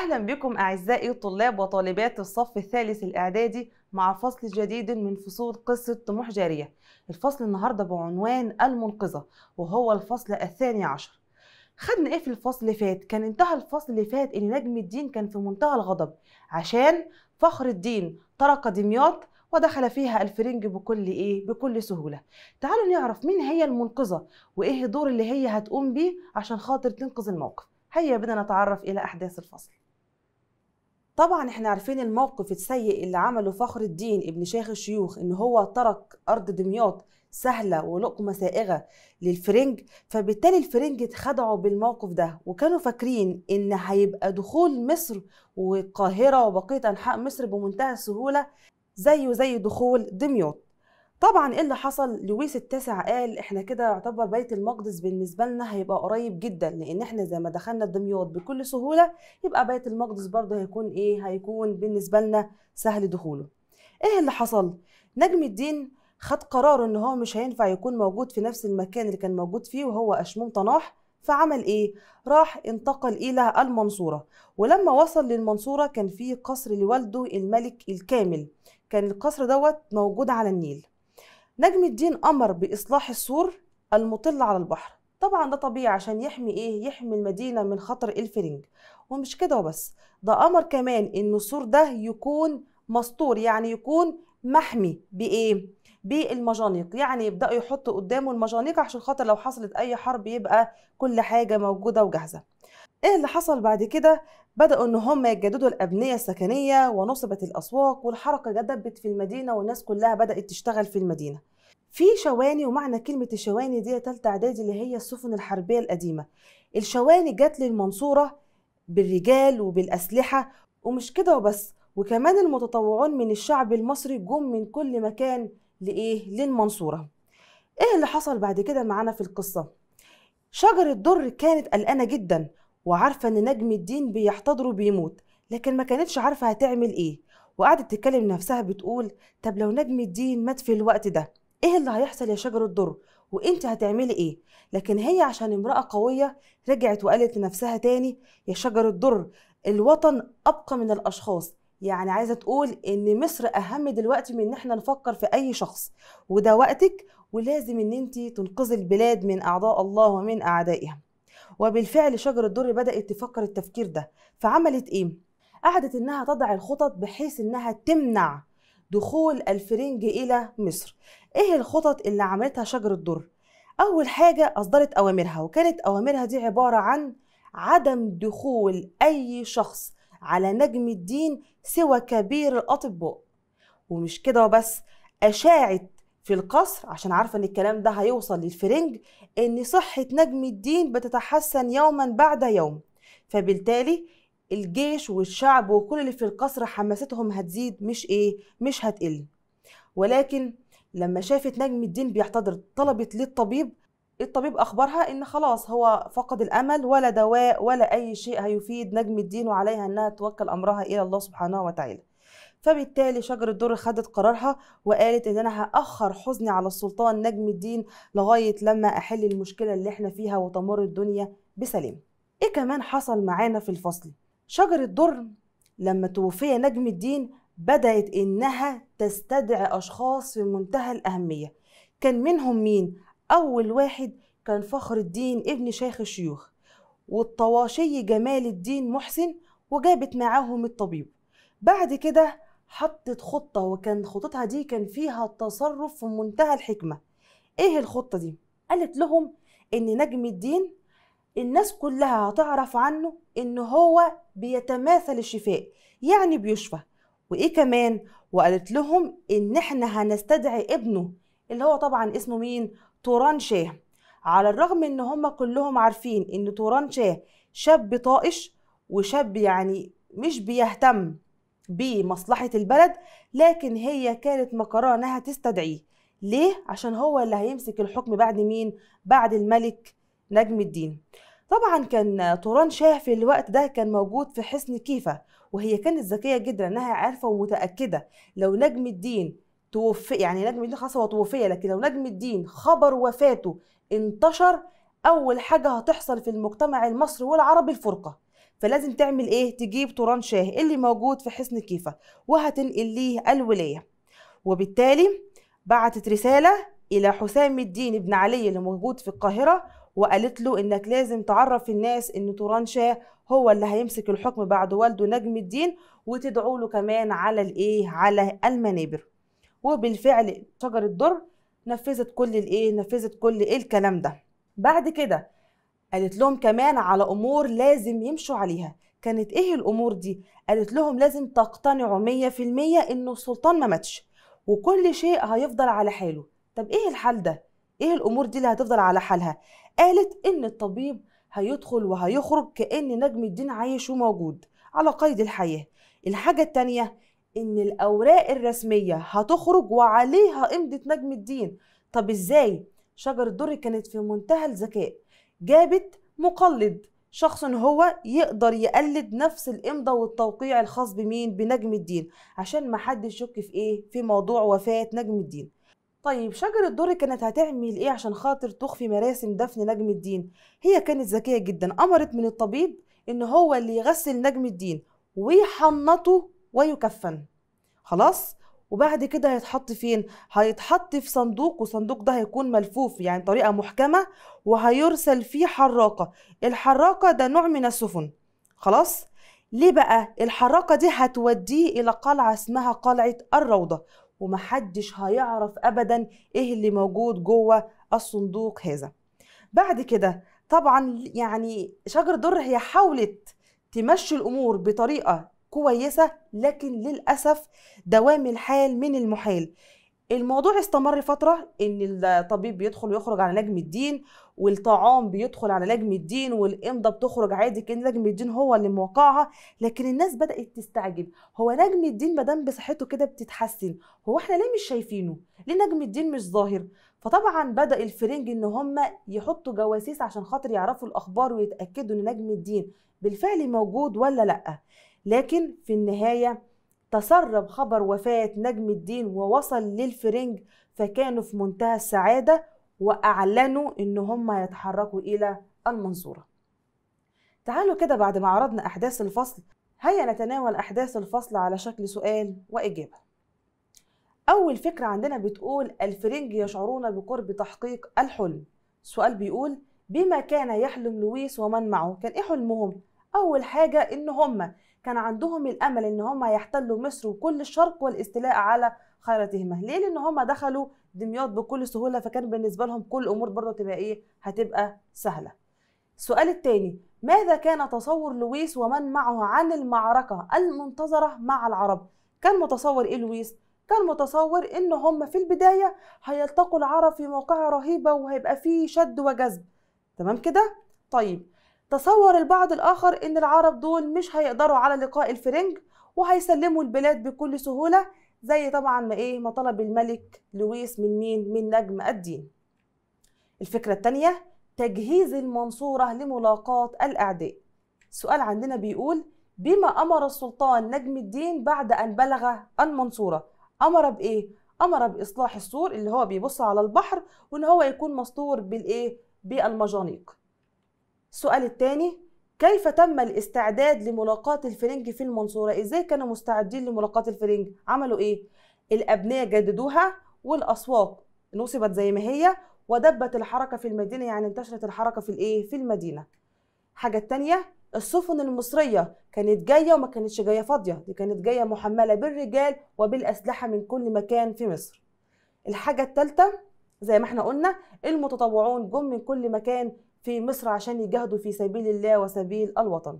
أهلا بكم أعزائي طلاب وطالبات الصف الثالث الإعدادي مع فصل جديد من فصول قصة طموح جارية الفصل النهاردة بعنوان المنقذة وهو الفصل الثاني عشر خدنا ايه في الفصل اللي فات كان انتهى الفصل اللي فات ان نجم الدين كان في منتهى الغضب عشان فخر الدين ترك دمياط ودخل فيها الفرنج بكل ايه بكل سهوله تعالوا نعرف مين هي المنقذه وايه الدور اللي هي هتقوم بيه عشان خاطر تنقذ الموقف هيا بنا نتعرف الى احداث الفصل طبعا احنا عارفين الموقف السيء اللي عمله فخر الدين ابن شيخ الشيوخ ان هو ترك ارض دمياط سهله ولقمه سائغه للفرنج فبالتالي الفرنج اتخدعوا بالموقف ده وكانوا فاكرين ان هيبقى دخول مصر والقاهره وبقيه انحاء مصر بمنتهى السهوله زيه زي دخول دمياط طبعا ايه اللي حصل لويس التاسع قال احنا كده يعتبر بيت المقدس بالنسبه لنا هيبقى قريب جدا لان احنا زي ما دخلنا الدمياط بكل سهوله يبقى بيت المقدس برضه هيكون ايه هيكون بالنسبه لنا سهل دخوله ايه اللي حصل نجم الدين خد قرار ان هو مش هينفع يكون موجود في نفس المكان اللي كان موجود فيه وهو اشموم طناح فعمل ايه راح انتقل الى المنصوره ولما وصل للمنصوره كان في قصر لوالده الملك الكامل كان القصر دوت موجود على النيل نجم الدين أمر بإصلاح السور المطل على البحر طبعا ده طبيعي عشان يحمي ايه يحمي المدينة من خطر الفرنج ومش كده وبس ده أمر كمان إن السور ده يكون مستور يعني يكون محمي بايه بالمجانيق يعني يبداوا يحطوا قدامه المجانيق عشان خاطر لو حصلت اي حرب يبقى كل حاجه موجوده وجاهزه ايه اللي حصل بعد كده بدأوا إن هم يجددوا الأبنية السكنية ونصبت الأسواق والحركة جدبت في المدينة والناس كلها بدأت تشتغل في المدينة في شواني ومعنى كلمة الشواني دي تالتة إعدادي اللي هي السفن الحربية القديمة الشواني جت للمنصورة بالرجال وبالأسلحة ومش كده وبس وكمان المتطوعون من الشعب المصري جم من كل مكان لإيه للمنصورة إيه اللي حصل بعد كده معانا في القصة شجرة الدر كانت قلقانة جدا وعارفه ان نجم الدين بيحتضر وبيموت لكن ما كانتش عارفه هتعمل ايه وقعدت تتكلم نفسها بتقول طب لو نجم الدين مات في الوقت ده ايه اللي هيحصل يا شجر الدر وانت هتعملي ايه لكن هي عشان امراه قويه رجعت وقالت لنفسها تاني يا شجر الدر الوطن ابقى من الاشخاص يعني عايزه تقول ان مصر اهم دلوقتي من ان احنا نفكر في اي شخص وده وقتك ولازم ان انت تنقذي البلاد من اعضاء الله ومن اعدائها وبالفعل شجر الدر بدأت تفكر التفكير ده فعملت إيه؟ قعدت إنها تضع الخطط بحيث إنها تمنع دخول الفرنج إلى مصر إيه الخطط اللي عملتها شجر الدر؟ أول حاجة أصدرت أوامرها وكانت أوامرها دي عبارة عن عدم دخول أي شخص على نجم الدين سوى كبير الأطباء ومش كده وبس أشاعت في القصر عشان عارفه ان الكلام ده هيوصل للفرنج ان صحه نجم الدين بتتحسن يوما بعد يوم فبالتالي الجيش والشعب وكل اللي في القصر حماستهم هتزيد مش ايه مش هتقل ولكن لما شافت نجم الدين بيحتضر طلبت للطبيب الطبيب اخبرها ان خلاص هو فقد الامل ولا دواء ولا اي شيء هيفيد نجم الدين وعليها انها توكل امرها الى الله سبحانه وتعالى فبالتالي شجرة الدر خدت قرارها وقالت ان انا هاخر حزني على السلطان نجم الدين لغايه لما احل المشكله اللي احنا فيها وتمر الدنيا بسلام ايه كمان حصل معانا في الفصل شجرة الدر لما توفي نجم الدين بدأت إنها تستدعي أشخاص في منتهى الأهمية كان منهم مين؟ أول واحد كان فخر الدين ابن شيخ الشيوخ والطواشي جمال الدين محسن وجابت معاهم الطبيب بعد كده حطت خطة وكان خطتها دي كان فيها تصرف في منتهى الحكمة ايه الخطة دي؟ قالت لهم ان نجم الدين الناس كلها هتعرف عنه ان هو بيتماثل الشفاء يعني بيشفى وايه كمان وقالت لهم ان احنا هنستدعي ابنه اللي هو طبعا اسمه مين توران شاه على الرغم ان هم كلهم عارفين ان توران شاه شاب طائش وشاب يعني مش بيهتم بمصلحة البلد لكن هي كانت انها تستدعيه ليه؟ عشان هو اللي هيمسك الحكم بعد مين؟ بعد الملك نجم الدين طبعا كان طوران شاه في الوقت ده كان موجود في حصن كيفة وهي كانت ذكية جدا انها عارفة ومتأكدة لو نجم الدين توفي يعني نجم الدين خلاص هو توفي لكن لو نجم الدين خبر وفاته انتشر اول حاجة هتحصل في المجتمع المصري والعربي الفرقة فلازم تعمل ايه تجيب طوران شاه اللي موجود في حصن كيفة وهتنقل ليه الولاية وبالتالي بعتت رسالة إلى حسام الدين بن علي اللي موجود في القاهرة وقالت له إنك لازم تعرف الناس إن توران شاه هو اللي هيمسك الحكم بعد والده نجم الدين وتدعو له كمان على الإيه على المنابر وبالفعل شجر الدر نفذت كل الإيه نفذت كل الكلام ده بعد كده قالت لهم كمان على امور لازم يمشوا عليها كانت ايه الامور دي قالت لهم لازم تقتنعوا 100% انه السلطان ما ماتش وكل شيء هيفضل على حاله طب ايه الحال ده ايه الامور دي اللي هتفضل على حالها قالت ان الطبيب هيدخل وهيخرج كأن نجم الدين عايش وموجود على قيد الحياة الحاجة التانية إن الأوراق الرسمية هتخرج وعليها إمضة نجم الدين طب إزاي؟ شجر الدر كانت في منتهى الذكاء جابت مقلد شخص هو يقدر يقلد نفس الامضاء والتوقيع الخاص بمين بنجم الدين عشان ما حد يشك في ايه في موضوع وفاة نجم الدين طيب شجر الدر كانت هتعمل ايه عشان خاطر تخفي مراسم دفن نجم الدين هي كانت ذكية جدا امرت من الطبيب ان هو اللي يغسل نجم الدين ويحنطه ويكفن خلاص وبعد كده هيتحط فين هيتحط في صندوق والصندوق ده هيكون ملفوف يعني طريقه محكمه وهيرسل فيه حراقه الحراقه ده نوع من السفن خلاص ليه بقى الحراقه دي هتوديه الى قلعه اسمها قلعه الروضه ومحدش هيعرف ابدا ايه اللي موجود جوه الصندوق هذا بعد كده طبعا يعني شجر در هي حاولت تمشي الامور بطريقه كويسة لكن للأسف دوام الحال من المحال الموضوع استمر فترة إن الطبيب بيدخل ويخرج على نجم الدين والطعام بيدخل على نجم الدين والإمضة بتخرج عادي كأن نجم الدين هو اللي موقعها لكن الناس بدأت تستعجب هو نجم الدين مدام بصحته كده بتتحسن هو احنا ليه مش شايفينه؟ ليه نجم الدين مش ظاهر؟ فطبعا بدا الفرنج ان هم يحطوا جواسيس عشان خاطر يعرفوا الاخبار ويتاكدوا ان نجم الدين بالفعل موجود ولا لا لكن في النهاية تسرب خبر وفاة نجم الدين ووصل للفرنج فكانوا في منتهى السعادة وأعلنوا إن هم يتحركوا إلى المنصورة تعالوا كده بعد ما عرضنا أحداث الفصل هيا نتناول أحداث الفصل على شكل سؤال وإجابة أول فكرة عندنا بتقول الفرنج يشعرون بقرب تحقيق الحلم سؤال بيقول بما كان يحلم لويس ومن معه كان إيه حلمهم؟ أول حاجة إن هم كان عندهم الامل ان هم يحتلوا مصر وكل الشرق والاستيلاء على خيرتهما ليه لان هم دخلوا دمياط بكل سهوله فكان بالنسبه لهم كل امور برضه تبقى ايه هتبقى سهله السؤال الثاني ماذا كان تصور لويس ومن معه عن المعركه المنتظره مع العرب كان متصور ايه لويس كان متصور ان هم في البدايه هيلتقوا العرب في موقعه رهيبه وهيبقى فيه شد وجذب تمام كده طيب تصور البعض الآخر إن العرب دول مش هيقدروا على لقاء الفرنج وهيسلموا البلاد بكل سهولة زي طبعا ما إيه ما طلب الملك لويس من مين من نجم الدين الفكرة الثانية تجهيز المنصورة لملاقاة الأعداء السؤال عندنا بيقول بما أمر السلطان نجم الدين بعد أن بلغ المنصورة أمر بإيه؟ أمر بإصلاح السور اللي هو بيبص على البحر وإن هو يكون مستور بالإيه؟ بالمجانيق السؤال الثاني كيف تم الاستعداد لملاقاة الفرنج في المنصورة؟ ازاي كانوا مستعدين لملاقاة الفرنج؟ عملوا ايه؟ الأبنية جددوها والأسواق نصبت زي ما هي ودبت الحركة في المدينة يعني انتشرت الحركة في الايه؟ في المدينة. حاجة تانية السفن المصرية كانت جاية وما كانتش جاية فاضية، دي كانت جاية محملة بالرجال وبالأسلحة من كل مكان في مصر. الحاجة التالتة زي ما احنا قلنا المتطوعون جم من كل مكان في مصر عشان يجاهدوا في سبيل الله وسبيل الوطن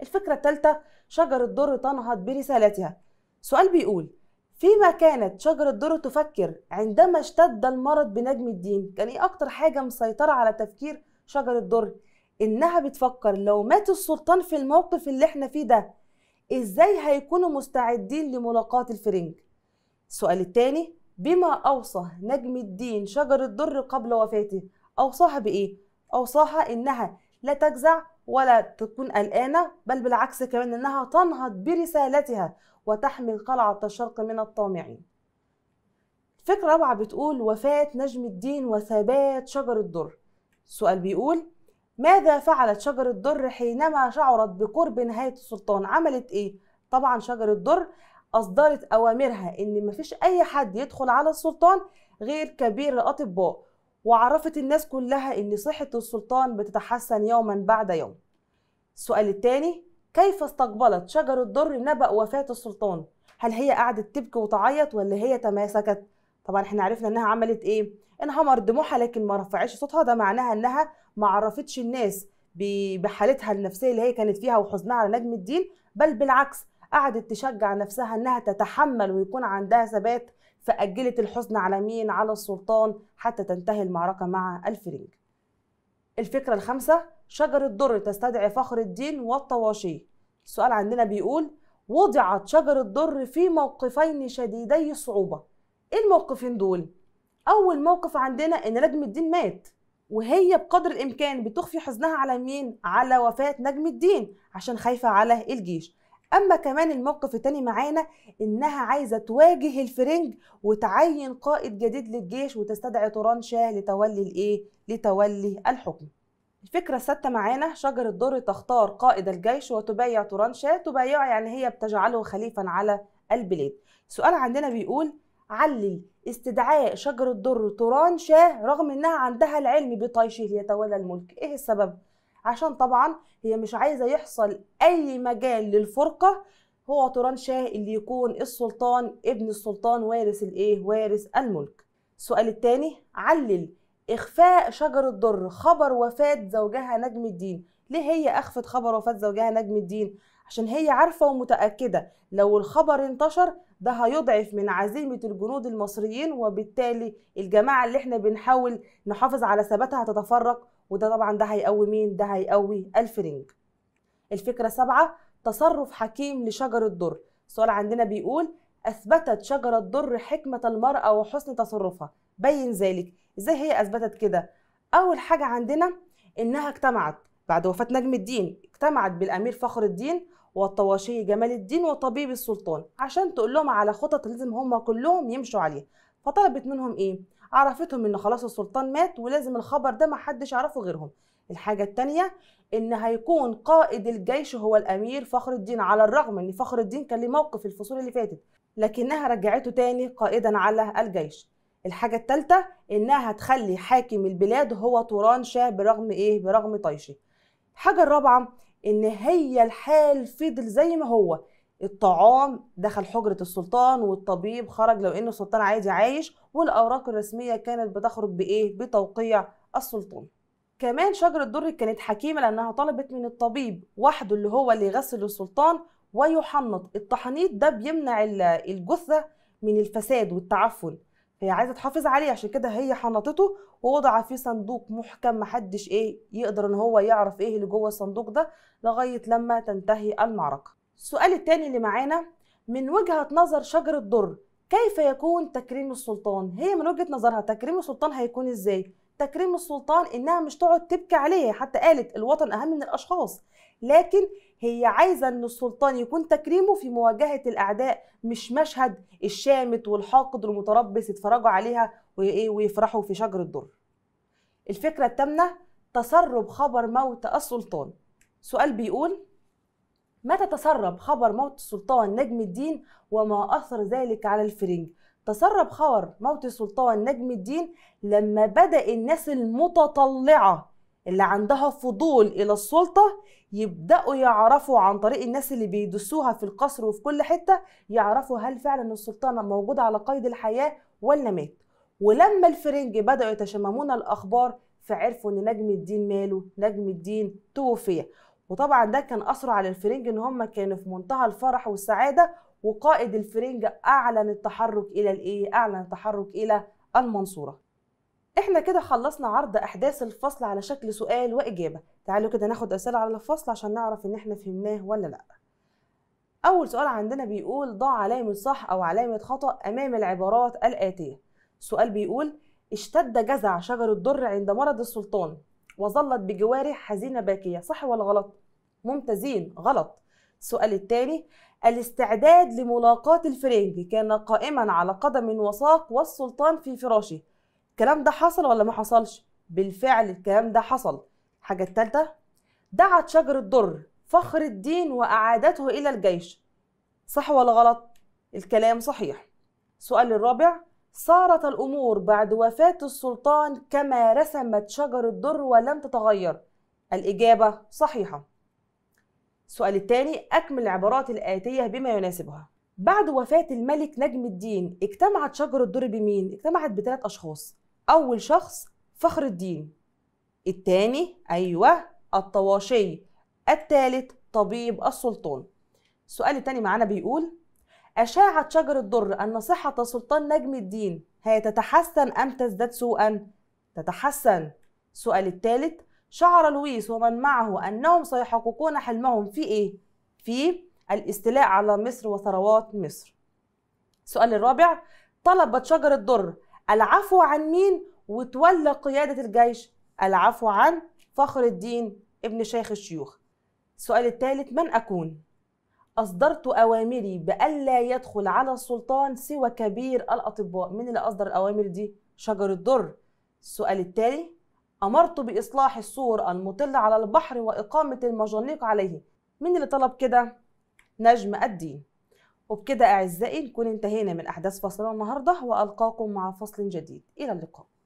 الفكرة الثالثة شجرة الدر تنهض برسالتها سؤال بيقول فيما كانت شجرة الدر تفكر عندما اشتد المرض بنجم الدين كان ايه اكتر حاجة مسيطرة على تفكير شجرة الدر انها بتفكر لو مات السلطان في الموقف اللي احنا فيه ده ازاي هيكونوا مستعدين لملاقاة الفرنج السؤال التاني بما اوصى نجم الدين شجر الدر قبل وفاته أوصاها بإيه؟ أوصاها إنها لا تجزع ولا تكون قلقانة بل بالعكس كمان إنها تنهض برسالتها وتحمل قلعة الشرق من الطامعين فكرة رابعة بتقول وفاة نجم الدين وثبات شجر الدر السؤال بيقول ماذا فعلت شجر الدر حينما شعرت بقرب نهاية السلطان عملت ايه؟ طبعا شجر الدر أصدرت أوامرها إن مفيش أي حد يدخل على السلطان غير كبير الأطباء وعرفت الناس كلها ان صحة السلطان بتتحسن يوما بعد يوم السؤال الثاني كيف استقبلت شجرة الضر نبأ وفاة السلطان هل هي قعدت تبكي وتعيط ولا هي تماسكت طبعا احنا عرفنا انها عملت ايه انهمر دموعها لكن ما رفعش صوتها ده معناها انها ما عرفتش الناس بحالتها النفسيه اللي هي كانت فيها وحزنها على نجم الدين بل بالعكس قعدت تشجع نفسها انها تتحمل ويكون عندها ثبات فأجلت الحزن على مين؟ على السلطان حتى تنتهي المعركة مع الفرنج. الفكرة الخامسة شجرة الدر تستدعي فخر الدين والطواشي. السؤال عندنا بيقول وضعت شجرة الدر في موقفين شديدي الصعوبة. إيه الموقفين دول؟ أول موقف عندنا إن نجم الدين مات وهي بقدر الإمكان بتخفي حزنها على مين؟ على وفاة نجم الدين عشان خايفة على الجيش. اما كمان الموقف التاني معانا انها عايزه تواجه الفرنج وتعين قائد جديد للجيش وتستدعي طوران شاه لتولي الايه لتولي الحكم الفكرة السادسه معانا شجرة ضر تختار قائد الجيش وتبايع توران شاه تبايعه يعني هي بتجعله خليفا على البلاد سؤال عندنا بيقول علل استدعاء شجرة الدر توران شاه رغم انها عندها العلم بطيشه ليتولى الملك ايه السبب عشان طبعا هي مش عايزه يحصل اي مجال للفرقه هو توران شاه اللي يكون السلطان ابن السلطان وارث الايه وارث الملك السؤال الثاني علل اخفاء شجر الضر خبر وفاه زوجها نجم الدين ليه هي اخفت خبر وفاه زوجها نجم الدين عشان هي عارفه ومتاكده لو الخبر انتشر ده هيضعف من عزيمه الجنود المصريين وبالتالي الجماعه اللي احنا بنحاول نحافظ على ثباتها هتتفرق وده طبعا ده هيقوي مين ده هيقوي الفرنج الفكره سبعة تصرف حكيم لشجره الدر السؤال عندنا بيقول اثبتت شجره الدر حكمه المراه وحسن تصرفها بين ذلك ازاي هي اثبتت كده اول حاجه عندنا انها اجتمعت بعد وفاه نجم الدين اجتمعت بالامير فخر الدين والطواشي جمال الدين وطبيب السلطان عشان تقول لهم على خطط لازم هم كلهم يمشوا عليها فطلبت منهم ايه عرفتهم ان خلاص السلطان مات ولازم الخبر ده محدش يعرفه غيرهم الحاجة التانية ان هيكون قائد الجيش هو الامير فخر الدين على الرغم ان فخر الدين كان له موقف الفصول اللي فاتت لكنها رجعته تاني قائدا على الجيش الحاجة التالتة انها هتخلي حاكم البلاد هو طوران شاه برغم ايه برغم طيشه الحاجة الرابعة ان هي الحال فضل زي ما هو الطعام دخل حجرة السلطان والطبيب خرج لو إن السلطان عادي عايش والأوراق الرسمية كانت بتخرج بإيه؟ بتوقيع السلطان كمان شجرة الدر كانت حكيمة لأنها طلبت من الطبيب وحده اللي هو اللي يغسل السلطان ويحنط التحنيط ده بيمنع الجثة من الفساد والتعفن هي عايزه تحافظ عليه عشان كده هي حنطته ووضع في صندوق محكم محدش ايه يقدر ان هو يعرف ايه اللي جوه الصندوق ده لغايه لما تنتهي المعركه السؤال الثاني اللي معانا من وجهة نظر شجرة الدر كيف يكون تكريم السلطان هي من وجهة نظرها تكريم السلطان هيكون ازاي تكريم السلطان انها مش تقعد تبكي عليه حتى قالت الوطن اهم من الاشخاص لكن هي عايزه ان السلطان يكون تكريمه في مواجهه الاعداء مش مشهد الشامت والحاقد والمتربص يتفرجوا عليها وايه ويفرحوا في شجر الدر الفكره الثامنه تسرب خبر موت السلطان سؤال بيقول متى تسرب خبر موت السلطان نجم الدين وما أثر ذلك على الفرنج تسرب خبر موت السلطان نجم الدين لما بدأ الناس المتطلعة اللي عندها فضول إلى السلطة يبدأوا يعرفوا عن طريق الناس اللي بيدسوها في القصر وفي كل حتة يعرفوا هل فعلا السلطان موجود على قيد الحياة ولا مات ولما الفرنج بدأوا يتشممون الأخبار فعرفوا إن نجم الدين ماله نجم الدين توفي وطبعا ده كان اثره على الفرنج ان هم كانوا في منتهى الفرح والسعاده وقائد الفرنج اعلن التحرك الى الايه اعلن التحرك الى المنصوره احنا كده خلصنا عرض احداث الفصل على شكل سؤال واجابه تعالوا كده ناخد اسئله على الفصل عشان نعرف ان احنا فهمناه ولا لا اول سؤال عندنا بيقول ضع علامه صح او علامه خطا امام العبارات الاتيه السؤال بيقول اشتد جزع شجر الدر عند مرض السلطان وظلت بجواره حزينة باكية صح ولا غلط؟ ممتازين غلط السؤال الثاني الاستعداد لملاقاة الفرنج كان قائما على قدم وساق والسلطان في فراشه الكلام ده حصل ولا ما حصلش؟ بالفعل الكلام ده حصل الحاجة الثالثة دعت شجر الدر فخر الدين وأعادته إلى الجيش صح ولا غلط؟ الكلام صحيح السؤال الرابع صارت الأمور بعد وفاة السلطان كما رسمت شجر الدر ولم تتغير الإجابة صحيحة السؤال الثاني أكمل العبارات الآتية بما يناسبها بعد وفاة الملك نجم الدين اجتمعت شجر الدر بمين؟ اجتمعت بثلاث أشخاص أول شخص فخر الدين الثاني أيوة الطواشي الثالث طبيب السلطان السؤال الثاني معانا بيقول أشاعت شجر الضر أن صحة سلطان نجم الدين هي تتحسن أم تزداد سوءا؟ تتحسن السؤال الثالث شعر لويس ومن معه أنهم سيحققون حلمهم في إيه؟ في الاستيلاء على مصر وثروات مصر السؤال الرابع طلبت شجر الضر العفو عن مين وتولى قيادة الجيش؟ العفو عن فخر الدين ابن شيخ الشيوخ السؤال الثالث من أكون؟ أصدرت أوامري بألا يدخل على السلطان سوى كبير الأطباء من اللي أصدر الأوامر دي شجر الدر السؤال التالي أمرت بإصلاح السور المطلة على البحر وإقامة المجانيق عليه مين اللي طلب كده؟ نجم الدين وبكده أعزائي نكون انتهينا من أحداث فصلنا النهاردة وألقاكم مع فصل جديد إلى اللقاء